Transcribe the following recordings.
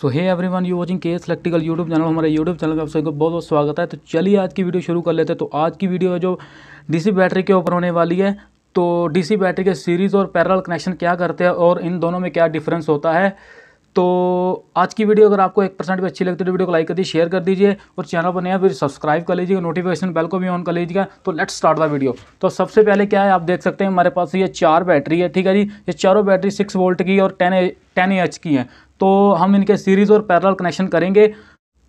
so hey everyone you watching case electrical YouTube channel हमारे YouTube channel का आप सबको बहुत बहुत स्वागत है तो चलिए आज की वीडियो शुरू कर लेते हैं तो आज की वीडियो है जो डीसी बैटरी के ऊपर होने वाली है तो डीसी बैटरी के सीरीज़ और पैरल कनेक्शन क्या करते हैं और इन दोनों में क्या डिफरेंस होता है तो आज की वीडियो अगर आपको एक परसेंट भी अच्छी लगती है तो वीडियो को लाइक कर दीजिए शेयर कर दीजिए और चैनल पर नया फिर सब्सक्राइब कर लीजिए नोटिफिकेशन बेल को भी ऑन कर लीजिएगा तो लेट्स स्टार्ट द वीडियो तो सबसे पहले क्या है आप देख सकते हैं हमारे पास ये चार बैटरी है ठीक है जी ये चारों बैटरी सिक्स वोल्ट की और टेन टेन एच की है तो हम इनके सीरीज़ और पैरल कनेक्शन करेंगे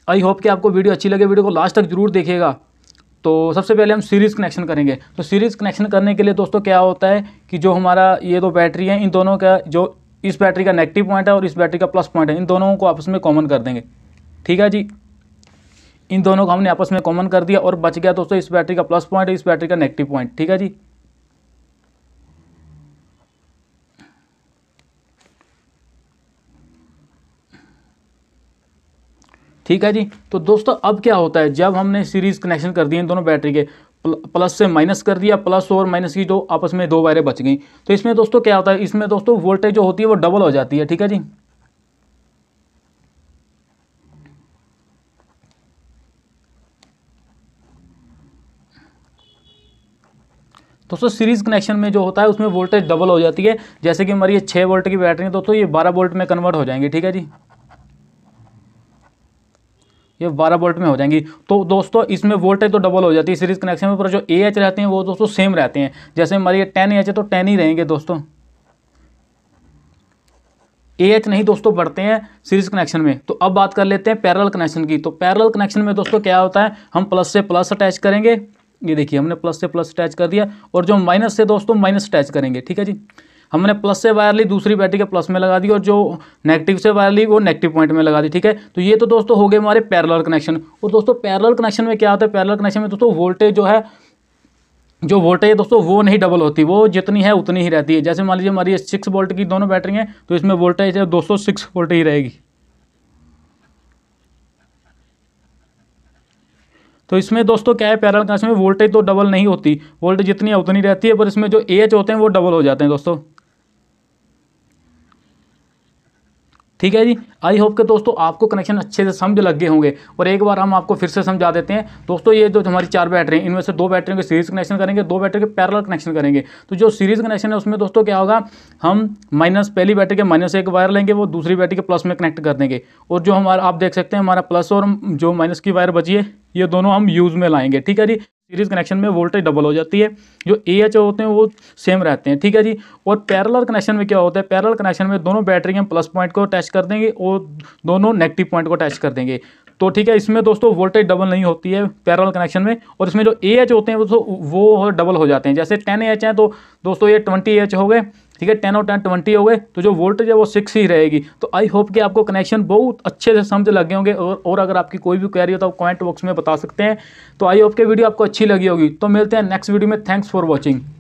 आई होप कि आपको वीडियो अच्छी लगे वीडियो को लास्ट तक जरूर देखिएगा तो सबसे पहले हम सीरीज़ कनेक्शन करेंगे तो सीरीज़ कनेक्शन करने के लिए दोस्तों क्या होता है कि जो हमारा ये दो बैटरी है इन दोनों का जो इस बैटरी का नेगेटिव पॉइंट है और इस बैटरी का प्लस पॉइंट है इन दोनों को आपस में कॉमन कर देंगे ठीक है जी इन दोनों को हमने आपस में कॉमन कर दिया और बच गया दोस्तों इस बैटरी का प्लस पॉइंट इस बैटरी का नेगेटिव पॉइंट ठीक है जी ठीक है जी तो दोस्तों अब क्या होता है जब हमने सीरीज़ कनेक्शन कर दिए इन दोनों बैटरी के प्लस से माइनस कर दिया प्लस और माइनस की जो आपस में दो वायरें बच गई तो इसमें दोस्तों क्या होता है इसमें दोस्तों वोल्टेज जो होती है वो डबल हो जाती है ठीक है जी दोस्तों सीरीज कनेक्शन में जो होता है उसमें वोल्टेज डबल हो जाती है जैसे कि हमारी ये छः वोल्ट की बैटरी है दोस्तों ये बारह वोल्ट में कन्वर्ट हो जाएंगे ठीक है जी ये 12 वोल्ट में हो जाएंगी तो दोस्तों इसमें वोल्टेज तो डबल हो जाती है सीरीज कनेक्शन में पर जो ए एच रहते हैं वो दोस्तों सेम रहते हैं जैसे हमारी टेन एच है तो टेन ही रहेंगे दोस्तों ए एच नहीं दोस्तों बढ़ते हैं सीरीज कनेक्शन में तो अब बात कर लेते हैं पैरल कनेक्शन की तो पैरल कनेक्शन में दोस्तों क्या होता है हम प्लस से प्लस अटैच करेंगे ये देखिए हमने प्लस से प्लस अटैच कर दिया और जो माइनस से दोस्तों माइनस अटैच करेंगे ठीक है जी हमने प्लस से वायर ली दूसरी बैटरी के प्लस में लगा दी और जो नेगेटिव से वायर ली वो नेगेटिव पॉइंट में लगा दी ठीक है तो ये तो दोस्तों हो गए हमारे पैरलर कनेक्शन और दोस्तों पैरलर कनेक्शन में क्या होता है पैरलर कनेक्शन में दोस्तों वोल्टेज जो है जो वोल्टेज है दोस्तों वो नहीं डबल होती वो जितनी है उतनी ही रहती है जैसे मान लीजिए हमारी सिक्स वोल्ट की दोनों बैटरी हैं तो इसमें वोल्टेज दो दोस्तों सिक्स वोल्ट ही रहेगी तो इसमें दोस्तों क्या है पैरल कनेक्शन में वोल्टेज तो डबल नहीं होती वोल्टेज जितनी है उतनी रहती है पर इसमें जो एच होते हैं वो डबल हो जाते हैं दोस्तों ठीक है जी आई होप के दोस्तों आपको कनेक्शन अच्छे से समझ लग गए होंगे और एक बार हम आपको फिर से समझा देते हैं दोस्तों ये जो हमारी चार बैटरी हैं इनमें से दो बैटरी के सीरीज कनेक्शन करेंगे दो बैटरी के पैरल कनेक्शन करेंगे तो जो सीरीज कनेक्शन है उसमें दोस्तों क्या होगा हम माइनस पहली बैटरी के माइनस एक वायर लेंगे वो दूसरी बैटरी के प्लस में कनेक्ट कर देंगे और जो हमारा आप देख सकते हैं हमारा प्लस और जो माइनस की वायर बची है ये दोनों हम यूज़ में लाएंगे ठीक है जी सीरीज कनेक्शन में वोल्टेज डबल हो जाती है जो ए एच ओ होते हैं वो सेम रहते हैं ठीक है जी और पैरेलल कनेक्शन में क्या होता है पैरेलल कनेक्शन में दोनों बैटरी के प्लस पॉइंट को अटैच कर देंगे और दोनों नेगेटिव पॉइंट को अटैच कर देंगे तो ठीक है इसमें दोस्तों वोल्टेज डबल नहीं होती है पैरल कनेक्शन में और इसमें जो ए एच होते हैं वो तो वो डबल हो जाते हैं जैसे टेन ए एच हैं तो दोस्तों ये ट्वेंटी ए एच हो गए ठीक है टेन और टेन ट्वेंटी हो गए तो जो वोल्टेज है वो सिक्स ही रहेगी तो आई होप कि आपको कनेक्शन बहुत अच्छे से समझ लगे होंगे और और अगर आपकी कोई भी क्वेरी हो तो आप कमेंट बॉक्स में बता सकते हैं तो आई होप के वीडियो आपको अच्छी लगी होगी तो मिलते हैं नेक्स्ट वीडियो में थैंक्स फॉर वॉचिंग